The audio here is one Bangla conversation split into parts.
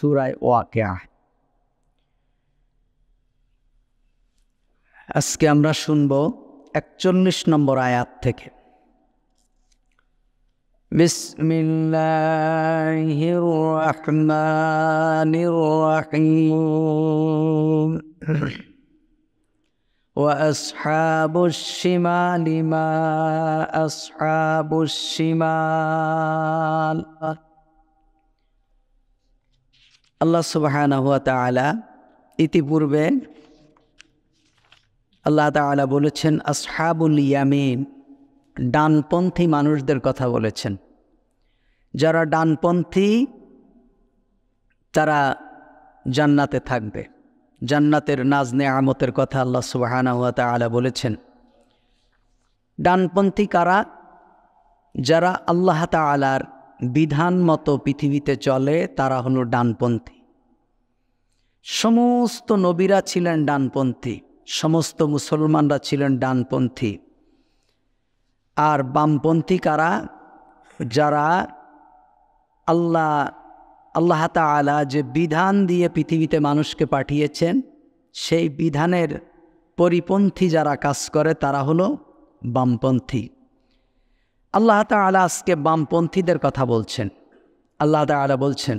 سورة ওয়াকিয়া আজকে আমরা শুনব একচল্লিশ নম্বর আয়াত থেকে বিসমিল্লাহির রহমানির রহিম وأصحاب الشمال ما أصحاب الشمال আল্লাহ সুবাহ ইতিপূর্বে আল্লাহ তালা বলেছেন আসহাবুল ইয়ামিন ডানপন্থী মানুষদের কথা বলেছেন যারা ডানপন্থী তারা জান্নাতে থাকবে জান্নাতের নাজনে আমতের কথা আল্লাহ সুবাহানা হুয়া তালা বলেছেন ডানপন্থী কারা যারা আল্লাহ তালার বিধান মতো পৃথিবীতে চলে তারা হলো ডানপন্থী সমস্ত নবীরা ছিলেন ডানপন্থী সমস্ত মুসলমানরা ছিলেন ডানপন্থী আর বামপন্থী কারা যারা আল্লাহ আল্লাহ তালা যে বিধান দিয়ে পৃথিবীতে মানুষকে পাঠিয়েছেন সেই বিধানের পরিপন্থী যারা কাজ করে তারা হলো বামপন্থী আল্লাহ তালা আজকে বামপন্থীদের কথা বলছেন আল্লাহ তালা বলছেন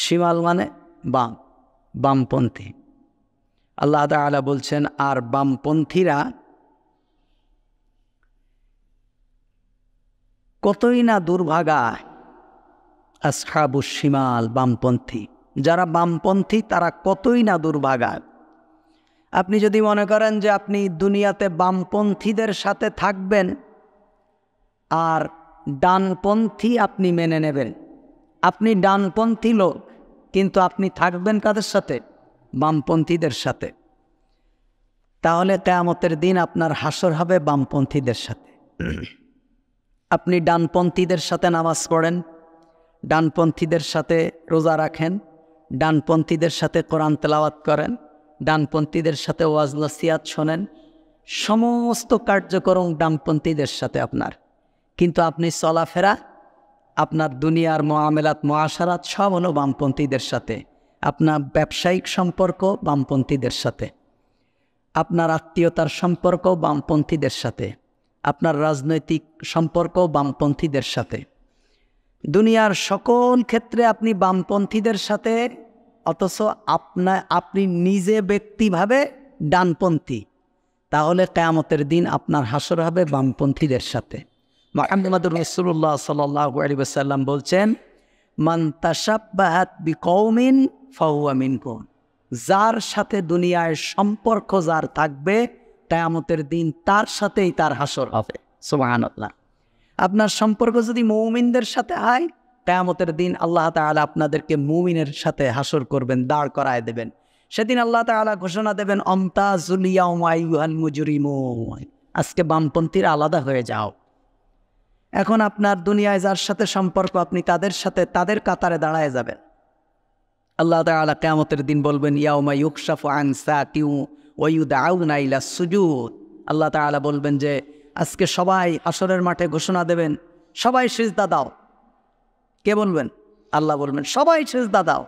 শিমাল মানে বাম বামপন্থী আল্লাহ তালা বলছেন আর বামপন্থীরা কতই না দুর্ভাগা আসাবু সিমাল বামপন্থী যারা বামপন্থী তারা কতই না দুর্ভাগা আপনি যদি মনে করেন যে আপনি দুনিয়াতে বামপন্থীদের সাথে থাকবেন আর ডানপন্থী আপনি মেনে নেবেন আপনি ডানপন্থী লোক কিন্তু আপনি থাকবেন কাদের সাথে বামপন্থীদের সাথে তাহলে তেয়ামতের দিন আপনার হাসর হবে বামপন্থীদের সাথে আপনি ডানপন্থীদের সাথে নামাজ পড়েন ডানপন্থীদের সাথে রোজা রাখেন ডানপন্থীদের সাথে কোরআন তেলাওয়াত করেন ডানপন্থীদের সাথে ওয়াজ নসিয়াত শোনেন সমস্ত কার্যক্রম ডানপন্থীদের সাথে আপনার কিন্তু আপনি চলাফেরা আপনার দুনিয়ার মোয়ামেলাত মহাসারাত সব হলো বামপন্থীদের সাথে আপনার ব্যবসায়িক সম্পর্ক বামপন্থীদের সাথে আপনার আত্মীয়তার সম্পর্ক বামপন্থীদের সাথে আপনার রাজনৈতিক সম্পর্ক বামপন্থীদের সাথে দুনিয়ার সকল ক্ষেত্রে আপনি বামপন্থীদের সাথে অথচ আপনা আপনি নিজে ব্যক্তিভাবে ডানপন্থী তাহলে কেয়ামতের দিন আপনার হাসর হবে বামপন্থীদের সাথে মোহাম্মদুর রসুল্লাহ সাল্লাম বলছেন মান তাসাবাহাত বি কৌমিন ফাউমিন যার সাথে দুনিয়ায় সম্পর্ক যার থাকবে কেয়ামতের দিন তার সাথেই তার হাসর হবে সুবাহ আপনার সম্পর্ক যদি মৌমিনদের সাথে হয় কেয়ামতের দিন আল্লাহ তালা আপনাদেরকে মৌমিনের সাথে হাসর করবেন দাঁড় করায় দেবেন সেদিন আল্লাহ তালা ঘোষণা দেবেন আজকে বামপন্থীর আলাদা হয়ে যাও এখন আপনার দুনিয়ায় যার সাথে সম্পর্ক আপনি তাদের সাথে তাদের কাতারে দাঁড়ায় যাবেন আল্লাহ তালা কেয়ামতের দিন বলবেন ইয়াউমা ইউকশাফ আংসা কিউ ওয়ুদ আউনাইলা সুজুদ আল্লাহ তালা বলবেন যে আজকে সবাই আসরের মাঠে ঘোষণা দেবেন সবাই সিজদা দাও কে বলবেন আল্লাহ বলবেন সবাই সিজদা দাও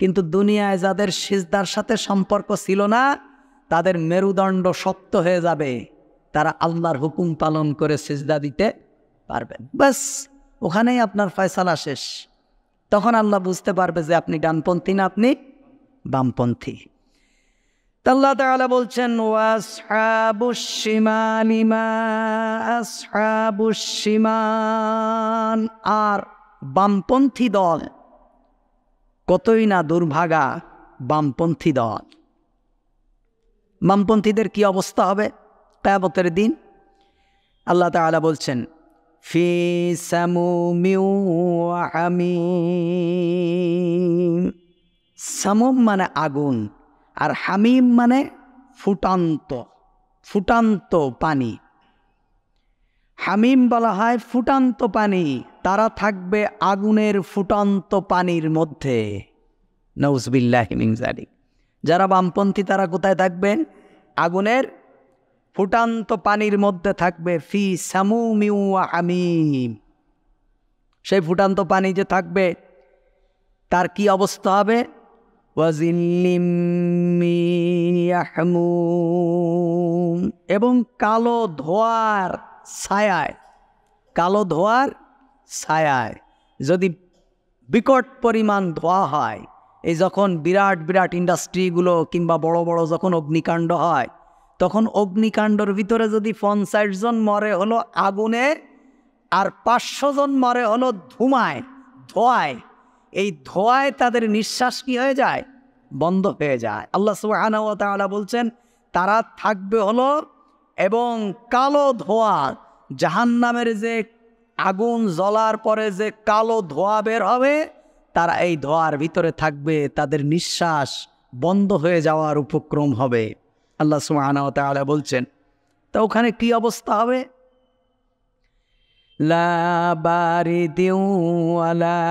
কিন্তু দুনিয়ায় যাদের সিজদার সাথে সম্পর্ক ছিল না তাদের মেরুদণ্ড শক্ত হয়ে যাবে তারা আল্লাহর হুকুম পালন করে সিজদা দিতে পারবেন ব্যাস ওখানেই আপনার ফয়সালা শেষ তখন আল্লাহ বুঝতে পারবে যে আপনি ডানপন্থী না আপনি বামপন্থী আল্লাহ তাআলা বলছেন ওয়াসহাবুশ শিমালি মা আসহাবুশ শিমান আর বামপন্থী দল কতই না দুর্ভাগা বামপন্থী দল বামপন্থীদের কি অবস্থা হবে কেয়াবতের দিন আল্লাহ তাআলা বলছেন ফি সামুমিউ আমিম সামুম মানে আগুন আর হামিম মানে ফুটান্ত ফুটান্ত পানি হামিম বলা হয় ফুটান্ত পানি তারা থাকবে আগুনের ফুটান্ত পানির মধ্যে নৌজবিল্লাহিমিনজারি যারা বামপন্থী তারা কোথায় থাকবে আগুনের ফুটান্ত পানির মধ্যে থাকবে ফি স্যামুমিউ আমিম সেই ফুটান্ত পানি যে থাকবে তার কি অবস্থা হবে ওয়াজিল্লিম ইয়াহমুম এবং কালো ধোয়ার ছায়ায় কালো ধোয়ার ছায়ায় যদি বিকট পরিমাণ ধোয়া হয় এই যখন বিরাট বিরাট ইন্ডাস্ট্রিগুলো কিংবা বড় বড় যখন অগ্নিকাণ্ড হয় তখন অগ্নিকাণ্ডর ভিতরে যদি পঞ্চাশ জন মরে হলো আগুনে আর পাঁচশো জন মরে হলো ধুমায় ধোয়ায় এই ধোয়ায় তাদের নিঃশ্বাস কি হয়ে যায় বন্ধ হয়ে যায় আল্লাহ সুহানা বলছেন তারা থাকবে হলো এবং কালো ধোয়া জাহান্নামের যে আগুন জ্বলার পরে যে কালো ধোয়া বের হবে তারা এই ধোয়ার ভিতরে থাকবে তাদের নিঃশ্বাস বন্ধ হয়ে যাওয়ার উপক্রম হবে আল্লাহ সুহানা তালা বলছেন তো ওখানে কি অবস্থা হবে لا بارد ولا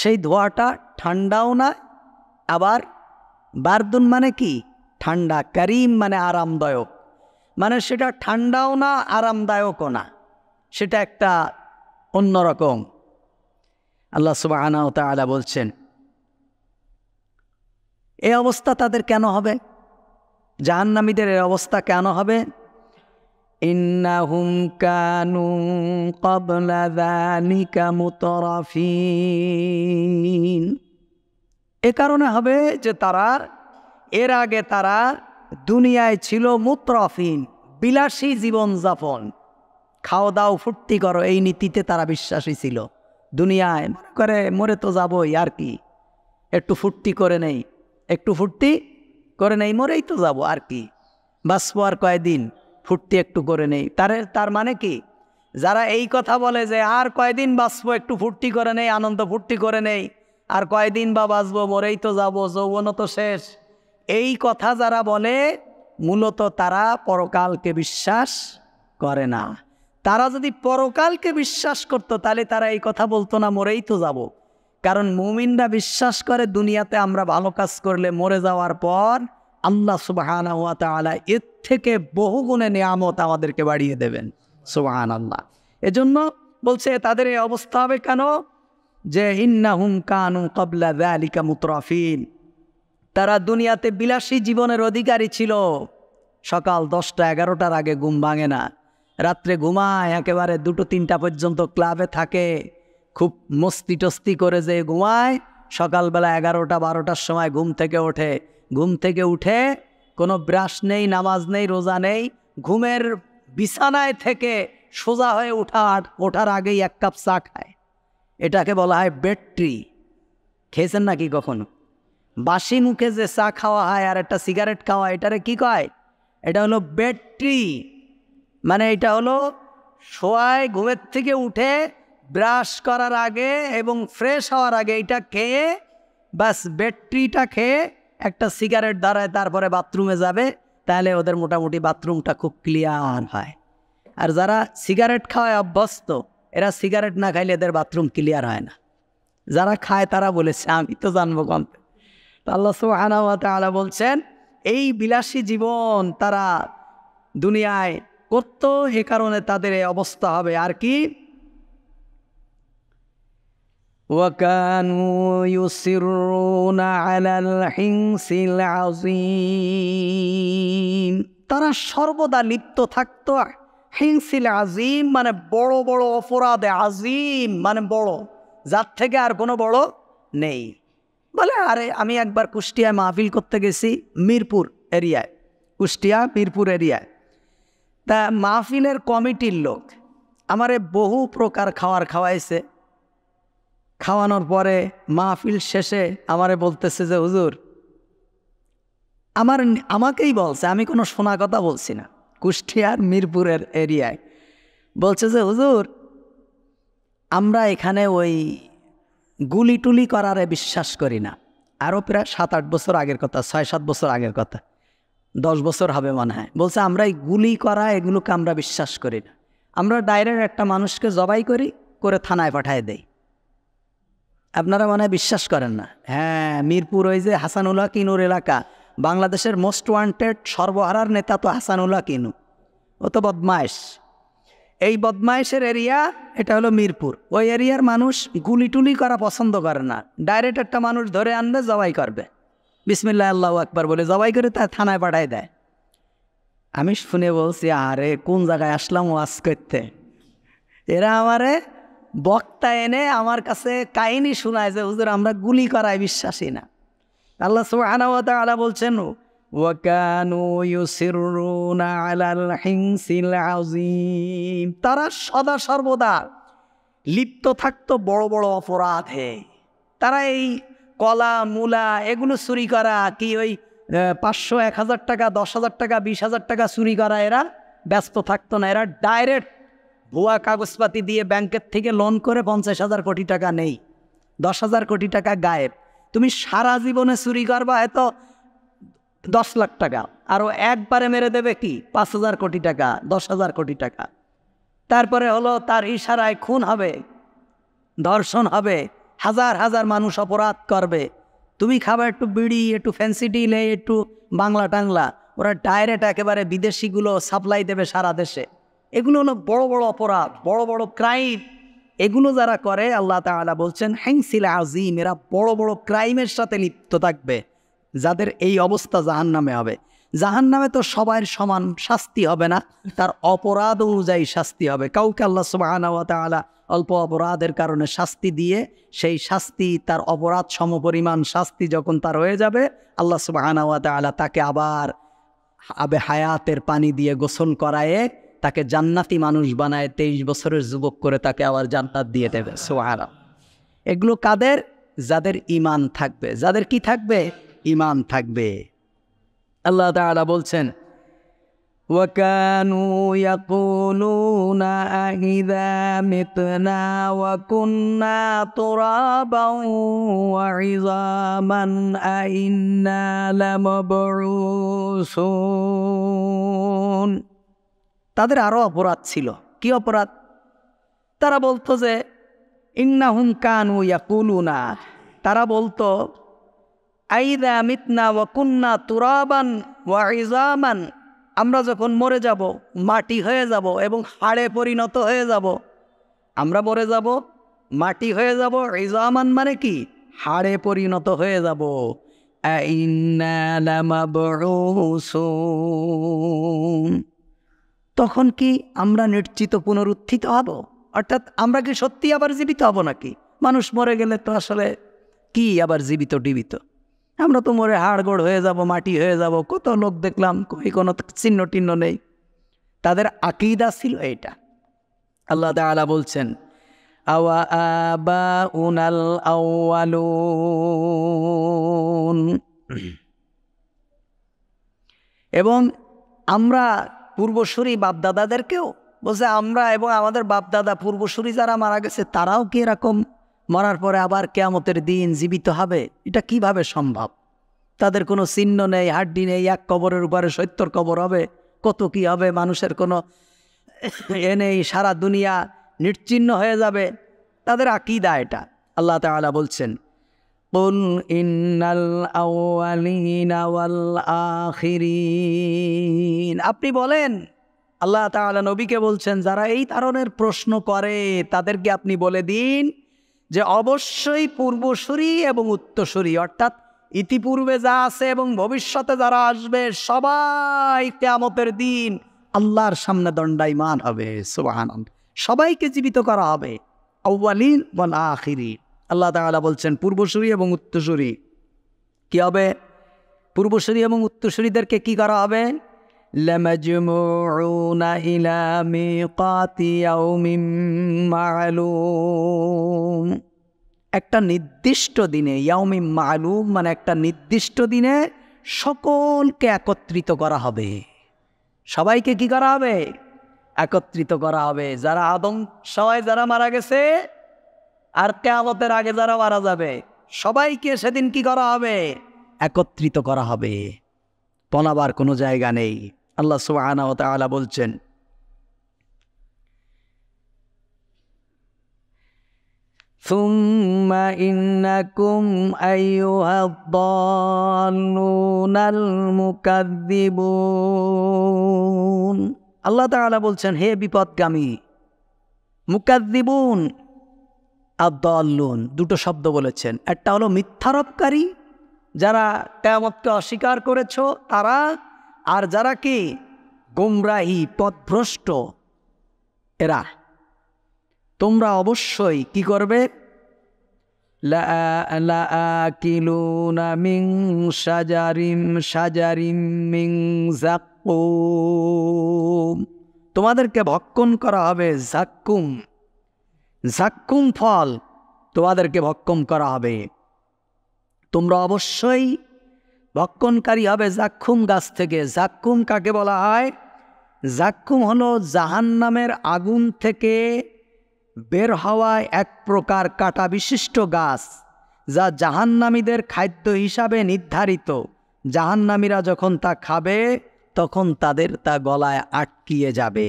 সেই ধোয়াটা ঠান্ডাও না আবার বারদুন মানে কি ঠান্ডা করিম মানে আরামদায়ক মানে সেটা ঠান্ডাও না আরামদায়কও না সেটা একটা অন্যরকম আল্লাহ সুবাহ আলা বলছেন এ অবস্থা তাদের কেন হবে জাহান্নামীদের এ অবস্থা কেন হবে ইন্নাহুম কানু কবলা যালিকা মুতরাফিন এ কারণে হবে যে তারা এর আগে তারা দুনিয়ায় ছিল মুত্রফিন বিলাসী জীবনযাপন খাওয়া দাও ফুর্তি করো এই নীতিতে তারা বিশ্বাসী ছিল দুনিয়ায় মনে করে মরে তো যাবই আর কি একটু ফুর্তি করে নেই একটু ফুর্তি করে নেই মরেই তো যাব আর কি বাঁচবো আর কয়দিন ফুটতে একটু করে নেই তার তার মানে কি যারা এই কথা বলে যে আর কয়দিন বাঁচবো একটু ফুর্তি করে নেই আনন্দ ফুর্তি করে নেই আর কয়দিন বা বাঁচবো মরেই তো যাবো যৌবনও তো শেষ এই কথা যারা বলে মূলত তারা পরকালকে বিশ্বাস করে না তারা যদি পরকালকে বিশ্বাস করত তাহলে তারা এই কথা বলতো না মরেই তো যাব। কারণ মুমিনরা বিশ্বাস করে দুনিয়াতে আমরা ভালো কাজ করলে মরে যাওয়ার পর আল্লাহ সুবাহ এর থেকে বহু গুণে নিয়ামত আমাদেরকে বাড়িয়ে দেবেন সুবাহান আল্লাহ এজন্য বলছে তাদের এই অবস্থা হবে কেন যে ইন্না হুম কানু কবলা ব্যালিকা মুতরাফিন তারা দুনিয়াতে বিলাসী জীবনের অধিকারী ছিল সকাল দশটা এগারোটার আগে ঘুম ভাঙে না রাত্রে ঘুমায় একেবারে দুটো তিনটা পর্যন্ত ক্লাবে থাকে খুব মস্তি টস্তি করে যে ঘুমায় সকালবেলা এগারোটা বারোটার সময় ঘুম থেকে ওঠে ঘুম থেকে উঠে কোনো ব্রাশ নেই নামাজ নেই রোজা নেই ঘুমের বিছানায় থেকে সোজা হয়ে ওঠা ওঠার আগেই এক কাপ চা খায় এটাকে বলা হয় বেট্রি খেয়েছেন নাকি কখনো বাসি মুখে যে চা খাওয়া হয় আর একটা সিগারেট খাওয়া এটারে কি কয় এটা হলো বেট্রি মানে এটা হলো শোয়ায় ঘুমের থেকে উঠে ব্রাশ করার আগে এবং ফ্রেশ হওয়ার আগে এটা খেয়ে বাস ব্যাটরিটা খেয়ে একটা সিগারেট দাঁড়ায় তারপরে বাথরুমে যাবে তাহলে ওদের মোটামুটি বাথরুমটা খুব ক্লিয়ার হয় আর যারা সিগারেট খাওয়ায় অভ্যস্ত এরা সিগারেট না খাইলে এদের বাথরুম ক্লিয়ার হয় না যারা খায় তারা বলেছে আমি তো জানবো কম আল্লাহ সুহানা বলছেন এই বিলাসী জীবন তারা দুনিয়ায় করত এ কারণে তাদের অবস্থা হবে আর কি وكانوا يصرون على الحنس العظيم তারা সর্বদা লিপ্ত থাকত হিংসিল আজিম মানে বড় বড় অপরাধে আজিম মানে বড় যার থেকে আর কোনো বড় নেই বলে আরে আমি একবার কুষ্টিয়ায় মাহফিল করতে গেছি মিরপুর এরিয়ায় কুষ্টিয়া মিরপুর এরিয়ায় তা মাহফিলের কমিটির লোক আমারে বহু প্রকার খাওয়ার খাওয়াইছে খাওয়ানোর পরে মাহফিল শেষে আমারে বলতেছে যে হুজুর আমার আমাকেই বলছে আমি কোনো শোনা কথা বলছি না কুষ্টিয়ার মিরপুরের এরিয়ায় বলছে যে হুজুর আমরা এখানে ওই গুলি টুলি করারে বিশ্বাস করি না আরও প্রায় সাত আট বছর আগের কথা ছয় সাত বছর আগের কথা দশ বছর হবে মনে হয় বলছে আমরা এই গুলি করা এগুলোকে আমরা বিশ্বাস করি না আমরা ডাইরেক্ট একটা মানুষকে জবাই করি করে থানায় পাঠায় দেই আপনারা মনে বিশ্বাস করেন না হ্যাঁ মিরপুর ওই যে হাসানুল্লাহ কিনুর এলাকা বাংলাদেশের মোস্ট ওয়ান্টেড সর্বহারার নেতা তো হাসানুল্লাহ কিনু ও তো বদমাইশ এই বদমাইশের এরিয়া এটা হলো মিরপুর ওই এরিয়ার মানুষ গুলিটুলি করা পছন্দ করে না ডাইরেক্ট একটা মানুষ ধরে আনবে জবাই করবে বিসমিল্লা আল্লাহ আকবর বলে জবাই করে তার থানায় পাঠায় দেয় আমি শুনে বলছি আরে কোন জায়গায় আসলাম ওয়াজ করতে এরা আমারে বক্তা এনে আমার কাছে কাহিনী শোনায় যে হুজুর আমরা গুলি করায় বিশ্বাসী না আল্লাহ সুহানাওয়াত আলা বলছেন তারা সদা সর্বদা লিপ্ত থাকতো বড় বড় অপরাধে তারা এই কলা মূলা এগুলো চুরি করা কি ওই পাঁচশো এক হাজার টাকা দশ হাজার টাকা বিশ হাজার টাকা চুরি করা এরা ব্যস্ত থাকতো না এরা ডাইরেক্ট ভুয়া কাগজপাতি দিয়ে ব্যাংকের থেকে লোন করে পঞ্চাশ হাজার কোটি টাকা নেই দশ হাজার কোটি টাকা গায়েব তুমি সারা জীবনে চুরি করবা এত দশ লাখ টাকা আরও একবারে মেরে দেবে কি পাঁচ হাজার কোটি টাকা দশ হাজার কোটি টাকা তারপরে হলো তার ইশারায় খুন হবে ধর্ষণ হবে হাজার হাজার মানুষ অপরাধ করবে তুমি খাবে একটু বিড়ি একটু ফ্যান্সি ডিলে একটু বাংলা টাংলা ওরা ডাইরেক্ট একেবারে বিদেশিগুলো সাপ্লাই দেবে সারা দেশে এগুলো হলো বড় বড় অপরাধ বড় বড় ক্রাইম এগুলো যারা করে আল্লাহ তালা বলছেন হ্যাংসিল আজিম এরা বড় বড় ক্রাইমের সাথে লিপ্ত থাকবে যাদের এই অবস্থা জাহান নামে হবে জাহান নামে তো সবাই সমান শাস্তি হবে না তার অপরাধ অনুযায়ী শাস্তি হবে কাউকে আল্লাহ সুবাহ অল্প অপরাধের কারণে শাস্তি দিয়ে সেই শাস্তি তার অপরাধ সমপরিমাণ শাস্তি যখন তার হয়ে যাবে আল্লাহ সুবাহ তাকে আবার আবে হায়াতের পানি দিয়ে গোসল করায় তাকে জান্নাতি মানুষ বানায় তেইশ বছরের যুবক করে তাকে আবার জান্নাত দিয়ে দেবে সোহারা এগুলো কাদের যাদের ইমান থাকবে যাদের কি থাকবে ইমান থাকবে আল্লাহ তালা বলছেন وكانوا يقولون أئذا متنا وكنا ترابا وعظاما أئنا لمبعوثون তাদের আরও অপরাধ ছিল কি অপরাধ তারা বলতো যে হুম কানু না তারা বলতো আইদা মিতনা কুন্না তুরাবান ওয়া ইজামান আমরা যখন মরে যাব মাটি হয়ে যাব এবং হাড়ে পরিণত হয়ে যাব আমরা মরে যাব মাটি হয়ে যাব ইজামান মানে কি হাড়ে পরিণত হয়ে যাব আইন্না লামাবউসুন তখন কি আমরা নিশ্চিত পুনরুত্থিত হব অর্থাৎ আমরা কি সত্যি আবার জীবিত হব নাকি মানুষ মরে গেলে তো আসলে কি আবার জীবিত ডিবিত আমরা তো মরে হাড়গড় হয়ে যাব মাটি হয়ে যাব কত লোক দেখলাম কই কোনো চিহ্ন টিহ্ন নেই তাদের আকিদা ছিল এটা আল্লাহ আলা বলছেন এবং আমরা পূর্বসূরি বাপদাদাদেরকেও বলছে আমরা এবং আমাদের বাপদাদা পূর্বসূরি যারা মারা গেছে তারাও কি এরকম মরার পরে আবার কেয়ামতের দিন জীবিত হবে এটা কিভাবে সম্ভব তাদের কোনো চিহ্ন নেই হাড্ডি নেই এক কবরের উপরে সত্তর কবর হবে কত কি হবে মানুষের কোনো এ নেই সারা দুনিয়া নিশ্চিন্ন হয়ে যাবে তাদের আকিদা এটা আল্লাহ তালা বলছেন قل إن الأولين والآخرين আপনি বলেন আল্লাহ তাআলা নবীকে বলছেন যারা এই ধরনের প্রশ্ন করে তাদেরকে আপনি বলে দিন যে অবশ্যই পূর্বসূরি এবং উত্তরসূরি অর্থাৎ ইতিপূর্বে যা আছে এবং ভবিষ্যতে যারা আসবে সবাই কেয়ামতের দিন আল্লাহর সামনে দণ্ডায়মান হবে সুবাহান সবাইকে জীবিত করা হবে আউ্বালিন বল আখিরিন আল্লাহ তালা বলছেন পূর্বসূরি এবং উত্তরসূরি কী হবে পূর্বসূরি এবং উত্তরসূরিদেরকে কি করা হবে একটা নির্দিষ্ট দিনে ইয়াউমি মালুম মানে একটা নির্দিষ্ট দিনে সকলকে একত্রিত করা হবে সবাইকে কি করা হবে একত্রিত করা হবে যারা আদম সবাই যারা মারা গেছে আর কেয়ামতের আগে যারা মারা যাবে সবাইকে সেদিন কি করা হবে একত্রিত করা হবে পলাবার কোনো জায়গা নেই আল্লাহ সুবাহ বলছেন আল্লাহ তাআলা বলছেন হে বিপদগামী মুকাদ্দিবুন আদালুন দুটো শব্দ বলেছেন একটা হলো মিথ্যারোপকারী যারা কেমতকে অস্বীকার করেছ তারা আর যারা কি গোমরাহি পথভ্রষ্ট এরা তোমরা অবশ্যই কি করবে তোমাদেরকে ভক্ষণ করা হবে জাকুম জাক্কুম ফল তোমাদেরকে ভক্ষণ করা হবে তোমরা অবশ্যই ভক্ষণকারী হবে জাক্ষুম গাছ থেকে জাক্কুম কাকে বলা হয় জাক্কুম হলো জাহান্নামের আগুন থেকে বের হওয়ায় এক প্রকার কাটা বিশিষ্ট গাছ যা জাহান্নামীদের খাদ্য হিসাবে নির্ধারিত জাহান্নামীরা যখন তা খাবে তখন তাদের তা গলায় আটকিয়ে যাবে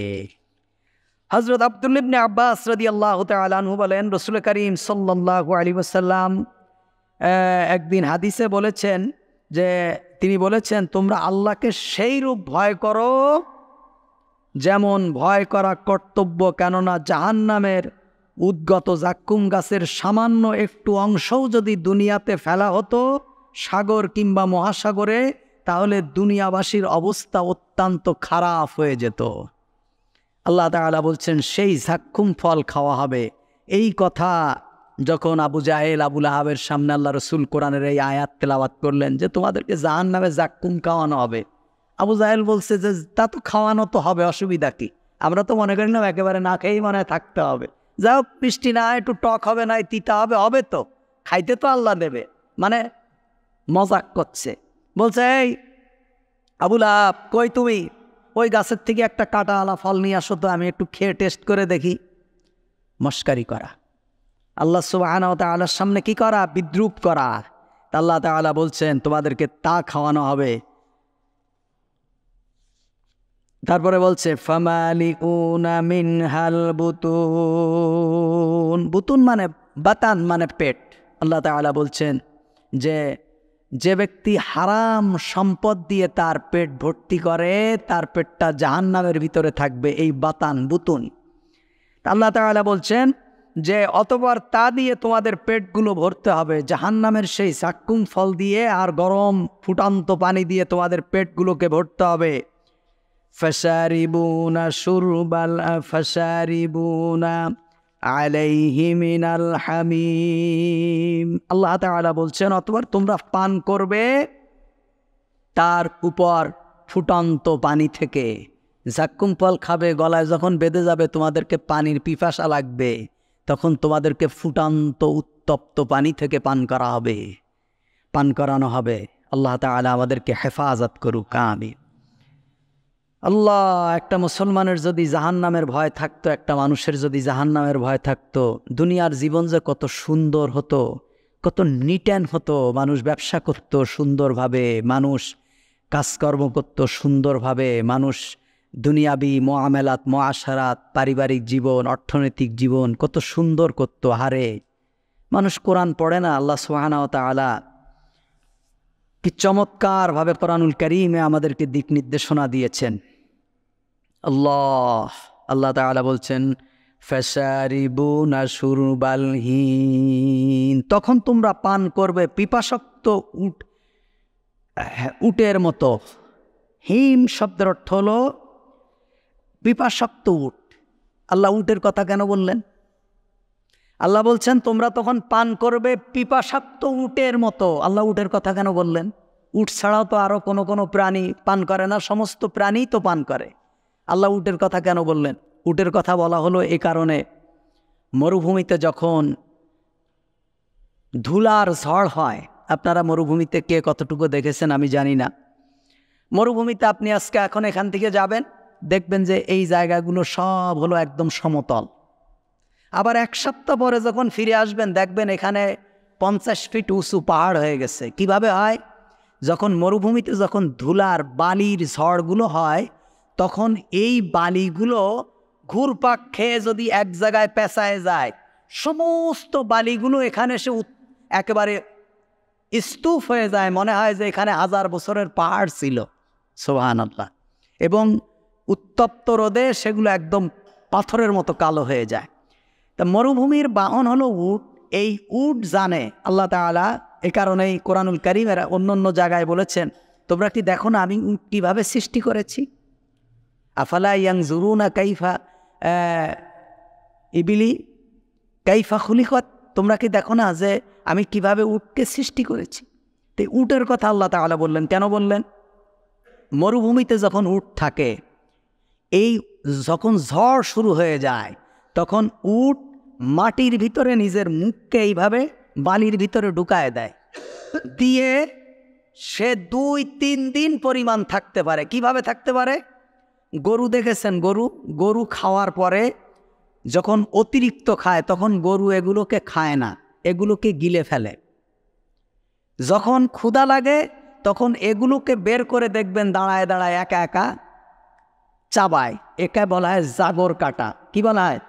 হজরত আবদুল্লিবনে আব্বাস রদি আল্লাহ তালু বলেন রসুল করিম সাল্লাহ আলী ওসাল্লাম একদিন হাদিসে বলেছেন যে তিনি বলেছেন তোমরা আল্লাহকে সেই রূপ ভয় করো যেমন ভয় করা কর্তব্য কেননা জাহান্নামের উদ্গত জাক্কুম গাছের সামান্য একটু অংশও যদি দুনিয়াতে ফেলা হতো সাগর কিংবা মহাসাগরে তাহলে দুনিয়াবাসীর অবস্থা অত্যন্ত খারাপ হয়ে যেত আল্লাহ তালা বলছেন সেই সাক্ষুম ফল খাওয়া হবে এই কথা যখন আবু জাহেল আবুল আহাবের সামনে আল্লাহ রসুল কোরআনের এই আয়াত তেলাওয়াত করলেন যে তোমাদেরকে জাহান নামে জাক্কুম খাওয়ানো হবে আবু জাহেল বলছে যে তা তো খাওয়ানো তো হবে অসুবিধা কি আমরা তো মনে করি না একেবারে না খেয়েই মনে হয় থাকতে হবে যা হোক মিষ্টি না একটু টক হবে না তিতা হবে হবে তো খাইতে তো আল্লাহ দেবে মানে মজাক করছে বলছে এই আবুল আহাব কই তুমি ওই গাছের থেকে একটা কাটা আলা ফল নিয়ে আসো তো আমি একটু খেয়ে টেস্ট করে দেখি মস্কারি করা আল্লাহ সুবাহানতা আল্লাহর সামনে কি করা বিদ্রুপ করা আল্লাহ তালা বলছেন তোমাদেরকে তা খাওয়ানো হবে তারপরে বলছে ফামালি উনামিন হাল বুতুন বুতুন মানে বাতান মানে পেট আল্লাহ তালা বলছেন যে যে ব্যক্তি হারাম সম্পদ দিয়ে তার পেট ভর্তি করে তার পেটটা জাহান্নামের ভিতরে থাকবে এই বাতান বুতুন আল্লাহ তালা বলছেন যে অতবার তা দিয়ে তোমাদের পেটগুলো ভরতে হবে জাহান্নামের সেই সাক্ষুম ফল দিয়ে আর গরম ফুটান্ত পানি দিয়ে তোমাদের পেটগুলোকে ভরতে হবে ফসারিবুনা সুরবাল ফসারিবুনা হামিম আল্লাহ বলছেন অতবার তোমরা পান করবে তার উপর ফুটন্ত পানি থেকে ঝাক্কুম ফল খাবে গলায় যখন বেঁধে যাবে তোমাদেরকে পানির পিপাসা লাগবে তখন তোমাদেরকে ফুটান্ত উত্তপ্ত পানি থেকে পান করা হবে পান করানো হবে আল্লাহ তালা আমাদেরকে হেফাজত করুক আমি আল্লাহ একটা মুসলমানের যদি জাহান নামের ভয় থাকতো একটা মানুষের যদি জাহান নামের ভয় থাকতো দুনিয়ার জীবন যে কত সুন্দর হতো কত নিটেন হতো মানুষ ব্যবসা করত সুন্দরভাবে মানুষ কাজকর্ম করত সুন্দরভাবে মানুষ দুনিয়াবি মোয়ামেলাত মহাসারাত পারিবারিক জীবন অর্থনৈতিক জীবন কত সুন্দর করত হারে মানুষ কোরআন পড়ে না আল্লাহ সোহানাওতা আলা কি চমৎকারভাবে কোরআনুল করিমে আমাদেরকে দিক নির্দেশনা দিয়েছেন আল্লাহ আল্লাহ তালা বলছেন ফেসারিবু না সুরবাল বালহীন তখন তোমরা পান করবে পিপাসক্ত উট হ্যাঁ, উটের মতো হিম শব্দের অর্থ হল পিপাসক্ত উট আল্লাহ উটের কথা কেন বললেন আল্লাহ বলছেন তোমরা তখন পান করবে পিপাসাপ্ত উটের মতো আল্লাহ উটের কথা কেন বললেন উট ছাড়াও তো আরও কোনো কোনো প্রাণী পান করে না সমস্ত প্রাণী তো পান করে আল্লাহ উটের কথা কেন বললেন উটের কথা বলা হলো এ কারণে মরুভূমিতে যখন ধুলার ঝড় হয় আপনারা মরুভূমিতে কে কতটুকু দেখেছেন আমি জানি না মরুভূমিতে আপনি আজকে এখন এখান থেকে যাবেন দেখবেন যে এই জায়গাগুলো সব হলো একদম সমতল আবার এক সপ্তাহ পরে যখন ফিরে আসবেন দেখবেন এখানে পঞ্চাশ ফিট উঁচু পাহাড় হয়ে গেছে কিভাবে হয় যখন মরুভূমিতে যখন ধুলার বালির ঝড়গুলো হয় তখন এই বালিগুলো ঘুরপাক খেয়ে যদি এক জায়গায় পেঁচায় যায় সমস্ত বালিগুলো এখানে সে একেবারে স্তূপ হয়ে যায় মনে হয় যে এখানে হাজার বছরের পাহাড় ছিল সোহান আল্লাহ এবং উত্তপ্ত রোদে সেগুলো একদম পাথরের মতো কালো হয়ে যায় তা মরুভূমির বাহন হলো উট এই উট জানে আল্লাহ তালা এ কারণেই কোরআনুল করিমেরা অন্য অন্য জায়গায় বলেছেন তোমরা কি দেখো না আমি উট কীভাবে সৃষ্টি করেছি আফালা ইয়াং না কাইফা ইবিলি কাইফা খুলিকত তোমরা কি দেখো না যে আমি কিভাবে উটকে সৃষ্টি করেছি তো উটের কথা আল্লাহ তালা বললেন কেন বললেন মরুভূমিতে যখন উট থাকে এই যখন ঝড় শুরু হয়ে যায় তখন উট মাটির ভিতরে নিজের মুখকে এইভাবে বালির ভিতরে ঢুকায় দেয় দিয়ে সে দুই তিন দিন পরিমাণ থাকতে পারে কিভাবে থাকতে পারে গরু দেখেছেন গরু গরু খাওয়ার পরে যখন অতিরিক্ত খায় তখন গরু এগুলোকে খায় না এগুলোকে গিলে ফেলে যখন ক্ষুধা লাগে তখন এগুলোকে বের করে দেখবেন দাঁড়ায় দাঁড়ায় একা একা চাবায় একে বলা হয় জাগর কাটা কি বলা হয়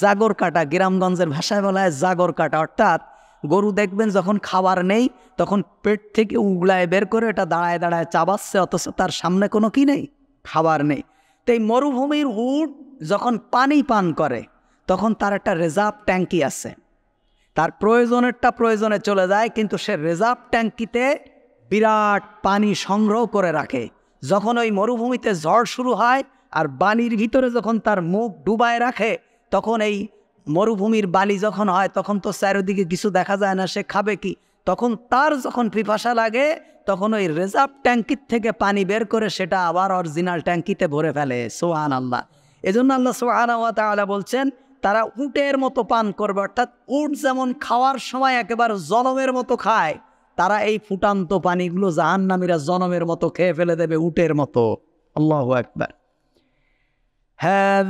জাগর কাটা গ্রামগঞ্জের ভাষায় বলা হয় জাগর কাটা অর্থাৎ গরু দেখবেন যখন খাবার নেই তখন পেট থেকে উগলায় বের করে এটা দাঁড়ায় দাঁড়ায় চাবাচ্ছে অথচ তার সামনে কোনো কি নেই খাবার নেই তাই মরুভূমির উট যখন পানি পান করে তখন তার একটা রেজার্ভ ট্যাঙ্কি আছে তার প্রয়োজনেরটা প্রয়োজনে চলে যায় কিন্তু সে রেজার্ভ ট্যাঙ্কিতে বিরাট পানি সংগ্রহ করে রাখে যখন ওই মরুভূমিতে ঝড় শুরু হয় আর বালির ভিতরে যখন তার মুখ ডুবায় রাখে তখন এই মরুভূমির বালি যখন হয় তখন তো চারিদিকে কিছু দেখা যায় না সে খাবে কি তখন তার যখন পিপাসা লাগে তখন ওই রেজার্ভ ট্যাঙ্কির থেকে পানি বের করে সেটা আবার অরিজিনাল ট্যাঙ্কিতে ভরে ফেলে সোহান আল্লাহ এজন্য আল্লাহ সোহান তাআলা বলছেন তারা উটের মতো পান করবে অর্থাৎ উট যেমন খাওয়ার সময় একেবারে জনমের মতো খায় তারা এই ফুটান্ত পানিগুলো জাহান্নামীরা জনমের মতো খেয়ে ফেলে দেবে উটের মতো আল্লাহ একবার হ্যাঁ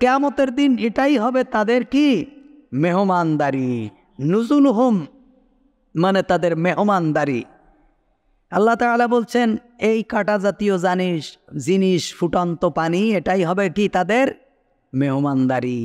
কেয়ামতের দিন এটাই হবে তাদের কি মেহমানদারি হুম মানে তাদের মেহমানদারি আল্লাহ তালা বলছেন এই কাটা জাতীয় জানিস জিনিস ফুটন্ত পানি এটাই হবে কি তাদের মেহমানদারি